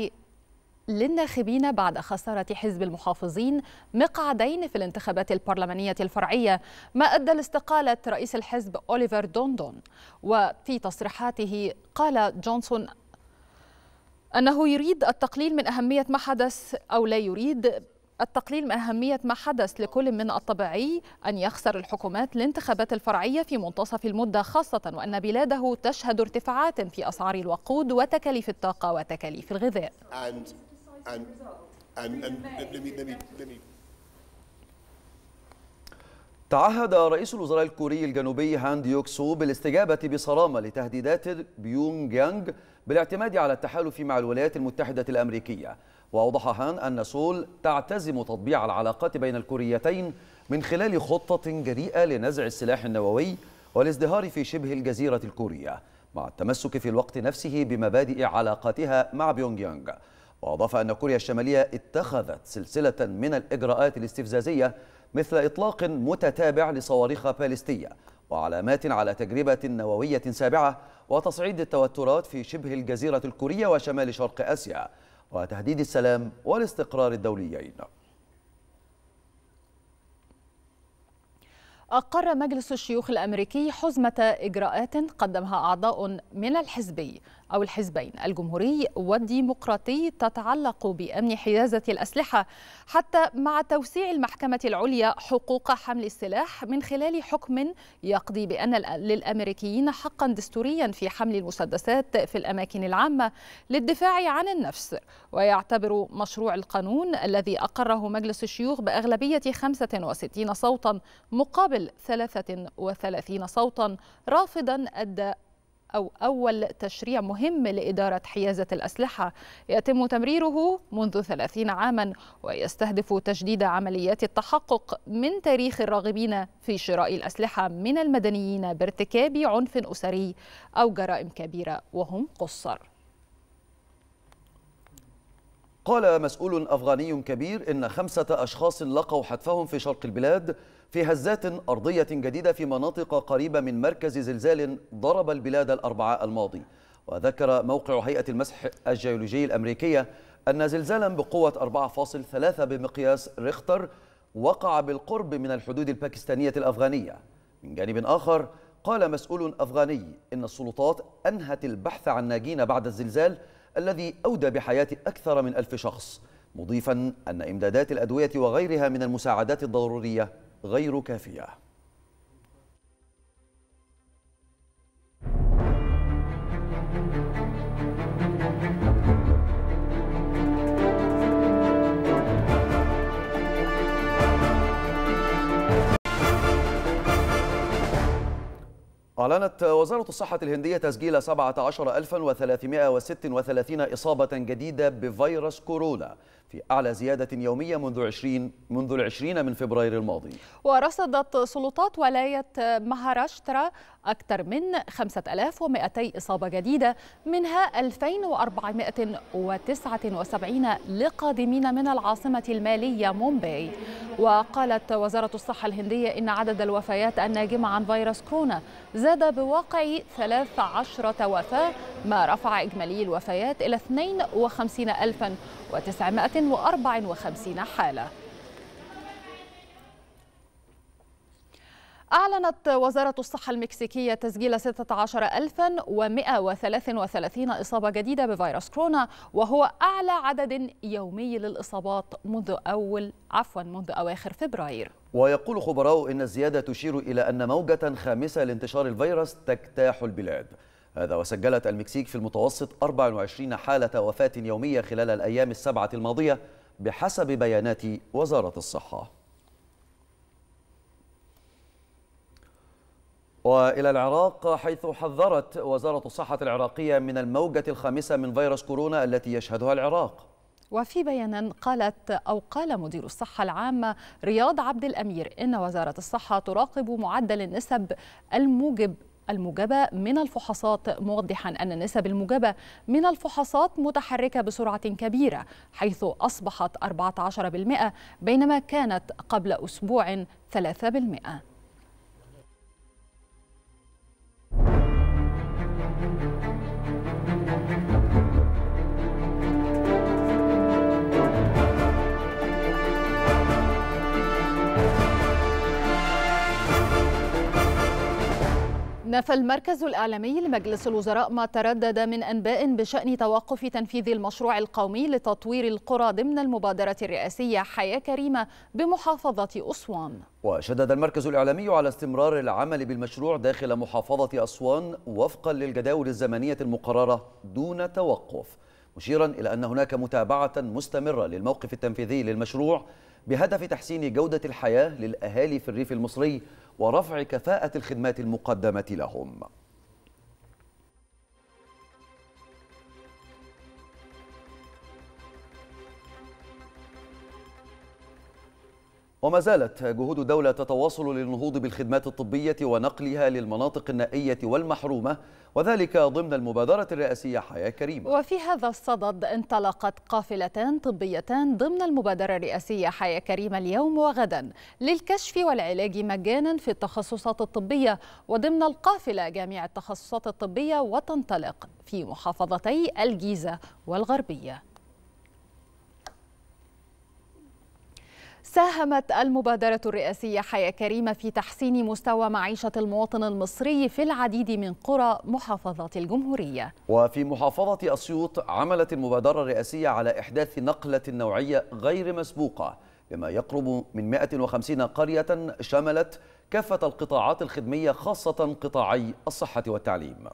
للناخبين بعد خسارة حزب المحافظين مقعدين في الانتخابات البرلمانية الفرعية ما أدى لاستقالة رئيس الحزب أوليفر دوندون وفي تصريحاته قال جونسون أنه يريد التقليل من أهمية ما حدث أو لا يريد التقليل من أهمية ما حدث لكل من الطبيعي أن يخسر الحكومات الانتخابات الفرعية في منتصف المدة خاصة وأن بلاده تشهد ارتفاعات في أسعار الوقود وتكاليف الطاقة وتكاليف الغذاء. and and and let me let me let me تعهد رئيس الوزراء الكوري الجنوبي هان ديوك سو بالاستجابة بصرامة لتهديدات بيونغ يانغ بالاعتماد على التحالف مع الولايات المتحدة الأمريكية وأوضح هان أن سول تعتزم تطبيع العلاقات بين الكوريتين من خلال خطة جريئة لنزع السلاح النووي والازدهار في شبه الجزيرة الكورية مع التمسك في الوقت نفسه بمبادئ علاقاتها مع بيونغ يانج. وأضاف أن كوريا الشمالية اتخذت سلسلة من الإجراءات الاستفزازية مثل إطلاق متتابع لصواريخ باليستية وعلامات على تجربة نووية سابعة وتصعيد التوترات في شبه الجزيرة الكورية وشمال شرق آسيا وتهديد السلام والاستقرار الدوليين أقر مجلس الشيوخ الأمريكي حزمة إجراءات قدمها أعضاء من الحزبي أو الحزبين الجمهوري والديمقراطي تتعلق بأمن حيازة الأسلحة حتى مع توسيع المحكمة العليا حقوق حمل السلاح من خلال حكم يقضي بأن للأمريكيين حقا دستوريا في حمل المسدسات في الأماكن العامة للدفاع عن النفس ويعتبر مشروع القانون الذي أقره مجلس الشيوخ بأغلبية 65 صوتا مقابل 33 صوتا رافضا أدى أو أول تشريع مهم لإدارة حيازة الأسلحة يتم تمريره منذ 30 عاما ويستهدف تجديد عمليات التحقق من تاريخ الراغبين في شراء الأسلحة من المدنيين بارتكاب عنف أسري أو جرائم كبيرة وهم قصر قال مسؤول أفغاني كبير إن خمسة أشخاص لقوا حتفهم في شرق البلاد في هزات أرضية جديدة في مناطق قريبة من مركز زلزال ضرب البلاد الأربعاء الماضي وذكر موقع هيئة المسح الجيولوجي الأمريكية أن زلزالا بقوة 4.3 بمقياس ريختر وقع بالقرب من الحدود الباكستانية الأفغانية من جانب آخر قال مسؤول أفغاني إن السلطات أنهت البحث عن ناجين بعد الزلزال الذي أودى بحياة أكثر من ألف شخص مضيفا أن إمدادات الأدوية وغيرها من المساعدات الضرورية غير كافية أعلنت وزارة الصحة الهندية تسجيل 17336 إصابة جديدة بفيروس كورونا في أعلى زيادة يومية منذ 20 منذ العشرين من فبراير الماضي ورصدت سلطات ولاية مهاراشترا أكثر من 5200 إصابة جديدة منها 2479 لقادمين من العاصمة المالية مومباي وقالت وزارة الصحة الهندية إن عدد الوفيات الناجمة عن فيروس كورونا زاد بواقع 13 وفاة ما رفع إجمالي الوفيات إلى 52900 254 حالة أعلنت وزارة الصحة المكسيكية تسجيل 16133 إصابة جديدة بفيروس كورونا وهو أعلى عدد يومي للإصابات منذ أول عفوا منذ أواخر فبراير ويقول خبراء إن الزيادة تشير إلى أن موجة خامسة لانتشار الفيروس تجتاح البلاد هذا وسجلت المكسيك في المتوسط 24 حالة وفاة يومية خلال الأيام السبعة الماضية بحسب بيانات وزارة الصحة وإلى العراق حيث حذرت وزارة الصحة العراقية من الموجة الخامسة من فيروس كورونا التي يشهدها العراق وفي بيان قالت أو قال مدير الصحة العامة رياض عبد الأمير إن وزارة الصحة تراقب معدل النسب الموجب المجابة من الفحوصات موضحا أن نسب المجابة من الفحوصات متحركة بسرعة كبيرة حيث أصبحت 14% بينما كانت قبل أسبوع 3% نفى المركز الإعلامي لمجلس الوزراء ما تردد من أنباء بشأن توقف تنفيذ المشروع القومي لتطوير القرى ضمن المبادرة الرئاسية حياة كريمة بمحافظة أسوان وشدد المركز الإعلامي على استمرار العمل بالمشروع داخل محافظة أسوان وفقا للجداول الزمنية المقررة دون توقف مشيرا إلى أن هناك متابعة مستمرة للموقف التنفيذي للمشروع بهدف تحسين جودة الحياة للأهالي في الريف المصري ورفع كفاءة الخدمات المقدمة لهم وما زالت جهود الدولة تتواصل للنهوض بالخدمات الطبية ونقلها للمناطق النائية والمحرومة وذلك ضمن المبادرة الرئاسية حياة كريمة وفي هذا الصدد انطلقت قافلتان طبيتان ضمن المبادرة الرئاسية حياة كريمة اليوم وغدا للكشف والعلاج مجانا في التخصصات الطبية وضمن القافلة جميع التخصصات الطبية وتنطلق في محافظتي الجيزة والغربية ساهمت المبادرة الرئاسية حياة كريمة في تحسين مستوى معيشة المواطن المصري في العديد من قرى محافظات الجمهورية وفي محافظة أسيوط عملت المبادرة الرئاسية على إحداث نقلة نوعية غير مسبوقة بما يقرب من 150 قرية شملت كافة القطاعات الخدمية خاصة قطاعي الصحة والتعليم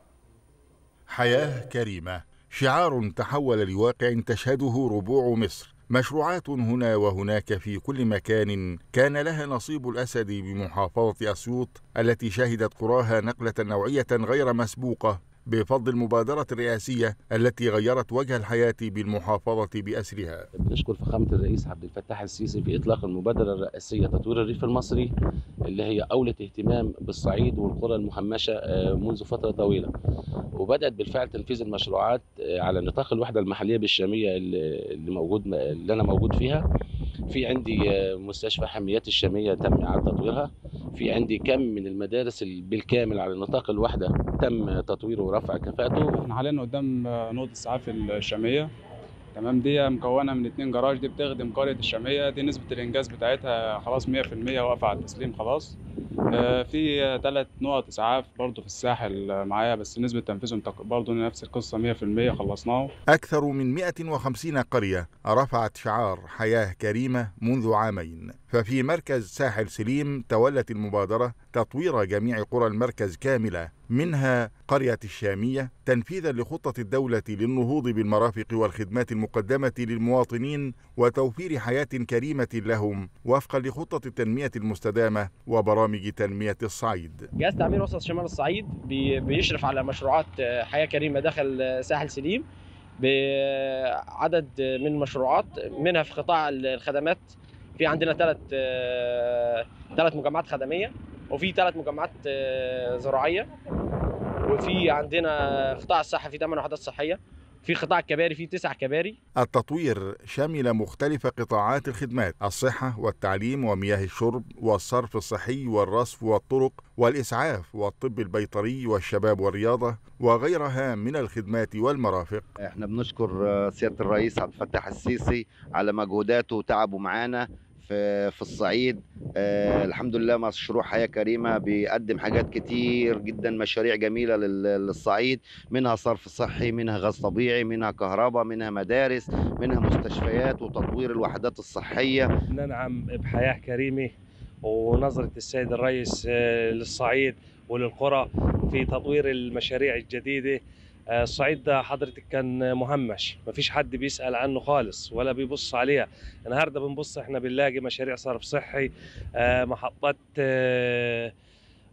حياة كريمة شعار تحول لواقع تشهده ربوع مصر مشروعات هنا وهناك في كل مكان كان لها نصيب الأسد بمحافظة أسيوط التي شهدت قراها نقلة نوعية غير مسبوقة بفضل المبادرة الرئاسية التي غيرت وجه الحياة بالمحافظة بأسرها بنشكر فخامة الرئيس عبد الفتاح السيسي في إطلاق المبادرة الرئاسية تطوير الريف المصري اللي هي أولت اهتمام بالصعيد والقرى المهمشة آه، منذ فترة طويلة وبدأت بالفعل تنفيذ المشروعات آه، على نطاق الوحدة المحلية بالشامية اللي موجود اللي أنا موجود فيها في عندي آه، مستشفى حميات الشامية تم إعادة تطويرها في عندي كم من المدارس بالكامل على نطاق الوحدة تم تطويره ورفع كفاءته احنا حاليا قدام آه، نقطة إسعاف الشامية تمام دي مكونه من اتنين جراج دي بتخدم قريه الشاميه دي نسبه الانجاز بتاعتها خلاص 100% واقفه على التسليم خلاص آه، في ثلاث نقط اسعاف برضه في الساحل معايا بس نسبه تنفيذهم برضه نفس القصه 100% خلصناه اكثر من 150 قريه رفعت شعار حياه كريمه منذ عامين ففي مركز ساحل سليم تولت المبادره تطوير جميع قرى المركز كامله منها قرية الشامية تنفيذا لخطة الدولة للنهوض بالمرافق والخدمات المقدمة للمواطنين وتوفير حياة كريمة لهم وفقا لخطة التنمية المستدامة وبرامج تنمية الصعيد. جهاز تعمير وسط شمال الصعيد بيشرف على مشروعات حياة كريمة داخل ساحل سليم بعدد من المشروعات منها في قطاع الخدمات في عندنا ثلاث ثلاث آه، مجمعات خدميه وفي ثلاث مجمعات آه، زراعيه وفي عندنا قطاع الصحه في ثمان وحدات صحيه في قطاع الكباري في تسع كباري التطوير شمل مختلف قطاعات الخدمات الصحة والتعليم ومياه الشرب والصرف الصحي والرصف والطرق والإسعاف والطب البيطري والشباب والرياضة وغيرها من الخدمات والمرافق احنا بنشكر آه، سيادة الرئيس عبد الفتاح السيسي على مجهوداته وتعبه معانا في في الصعيد آه، الحمد لله مشروع حياه كريمه بيقدم حاجات كتير جدا مشاريع جميله للصعيد منها صرف صحي منها غاز طبيعي منها كهرباء منها مدارس منها مستشفيات وتطوير الوحدات الصحيه ننعم بحياه كريمه ونظره السيد الرئيس آه، للصعيد وللقرى في تطوير المشاريع الجديده آه، الصعيد ده حضرتك كان مهمش مفيش حد بيسال عنه خالص ولا بيبص عليها النهارده بنبص احنا بنلاقي مشاريع صرف صحي آه، محطات آه،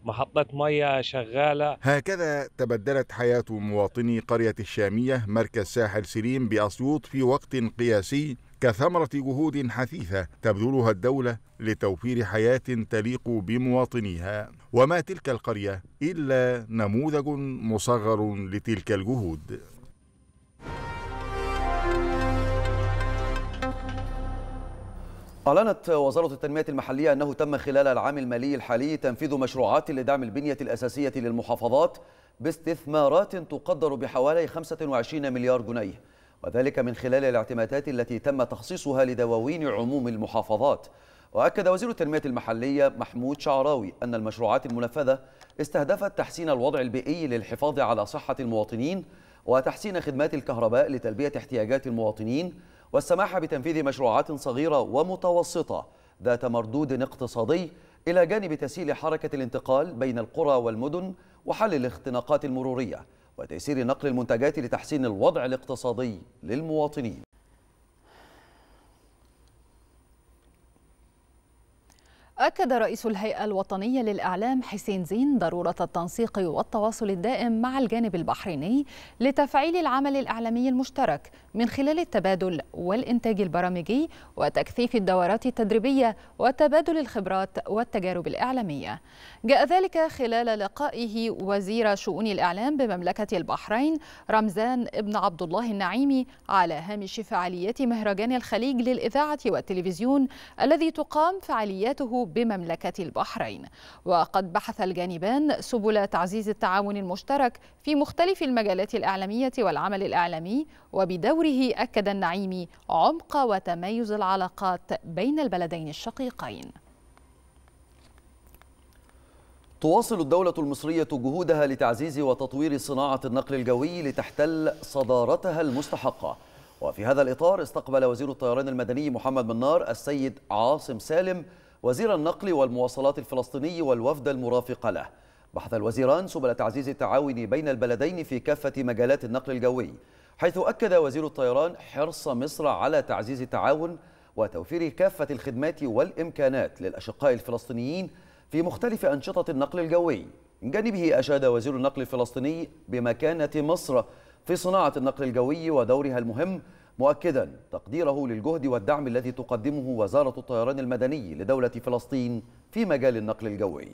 محطات ميه شغالة هكذا تبدلت حياة مواطني قرية الشامية مركز ساحل سليم بأسيوط في وقت قياسي كثمرة جهود حثيثة تبذلها الدولة لتوفير حياة تليق بمواطنيها وما تلك القرية إلا نموذج مصغر لتلك الجهود أعلنت وزارة التنمية المحلية أنه تم خلال العام المالي الحالي تنفيذ مشروعات لدعم البنية الأساسية للمحافظات باستثمارات تقدر بحوالي 25 مليار جنيه وذلك من خلال الاعتمادات التي تم تخصيصها لدواوين عموم المحافظات وأكد وزير التنمية المحلية محمود شعراوي أن المشروعات المنفذة استهدفت تحسين الوضع البيئي للحفاظ على صحة المواطنين وتحسين خدمات الكهرباء لتلبية احتياجات المواطنين والسماح بتنفيذ مشروعات صغيرة ومتوسطة ذات مردود اقتصادي إلى جانب تسهيل حركة الانتقال بين القرى والمدن وحل الاختناقات المرورية وتيسير نقل المنتجات لتحسين الوضع الاقتصادي للمواطنين أكد رئيس الهيئة الوطنية للإعلام حسين زين ضرورة التنسيق والتواصل الدائم مع الجانب البحريني لتفعيل العمل الإعلامي المشترك من خلال التبادل والإنتاج البرامجي وتكثيف الدورات التدريبية وتبادل الخبرات والتجارب الإعلامية. جاء ذلك خلال لقائه وزير شؤون الإعلام بمملكة البحرين رمزان ابن عبد الله النعيمي على هامش فعاليات مهرجان الخليج للإذاعة والتلفزيون الذي تقام فعالياته بمملكة البحرين وقد بحث الجانبان سبل تعزيز التعاون المشترك في مختلف المجالات الإعلامية والعمل الإعلامي وبدوره أكد النعيمي عمق وتميز العلاقات بين البلدين الشقيقين تواصل الدولة المصرية جهودها لتعزيز وتطوير صناعة النقل الجوي لتحتل صدارتها المستحقة وفي هذا الإطار استقبل وزير الطيران المدني محمد منار السيد عاصم سالم وزير النقل والمواصلات الفلسطيني والوفد المرافق له بحث الوزيران سبل تعزيز التعاون بين البلدين في كافة مجالات النقل الجوي حيث أكد وزير الطيران حرص مصر على تعزيز التعاون وتوفير كافة الخدمات والإمكانات للأشقاء الفلسطينيين في مختلف أنشطة النقل الجوي من جانبه أشاد وزير النقل الفلسطيني بمكانة مصر في صناعة النقل الجوي ودورها المهم مؤكدا تقديره للجهد والدعم الذي تقدمه وزارة الطيران المدني لدولة فلسطين في مجال النقل الجوي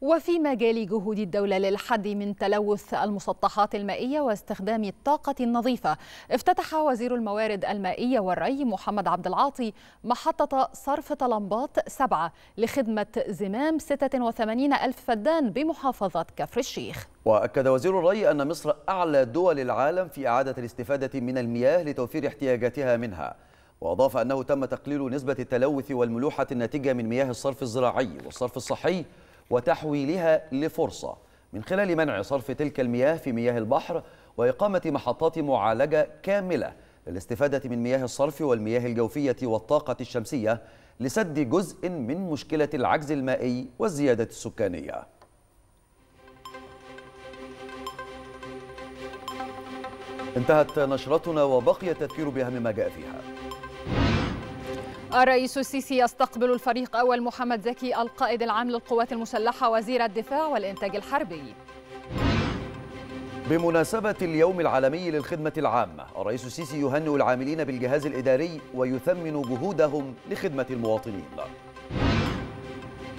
وفي مجال جهود الدولة للحد من تلوث المسطحات المائية واستخدام الطاقة النظيفة افتتح وزير الموارد المائية والري محمد عبد العاطي محطة صرف طلمبات سبعة لخدمة زمام 86 ألف فدان بمحافظة كفر الشيخ وأكد وزير الري أن مصر أعلى دول العالم في إعادة الاستفادة من المياه لتوفير احتياجاتها منها وأضاف أنه تم تقليل نسبة التلوث والملوحة الناتجة من مياه الصرف الزراعي والصرف الصحي وتحويلها لفرصة من خلال منع صرف تلك المياه في مياه البحر وإقامة محطات معالجة كاملة للاستفادة من مياه الصرف والمياه الجوفية والطاقة الشمسية لسد جزء من مشكلة العجز المائي والزيادة السكانية انتهت نشرتنا وبقي التذكير بأهم ما جاء فيها الرئيس السيسي يستقبل الفريق أول محمد زكي القائد العام للقوات المسلحة وزير الدفاع والإنتاج الحربي بمناسبة اليوم العالمي للخدمة العامة الرئيس السيسي يهنئ العاملين بالجهاز الإداري ويثمن جهودهم لخدمة المواطنين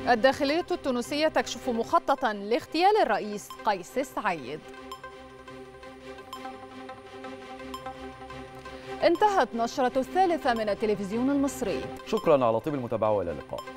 الداخلية التونسية تكشف مخططا لاغتيال الرئيس قيس السعيد انتهت نشرة الثالثة من التلفزيون المصري شكرا على طيب المتابعة وإلى اللقاء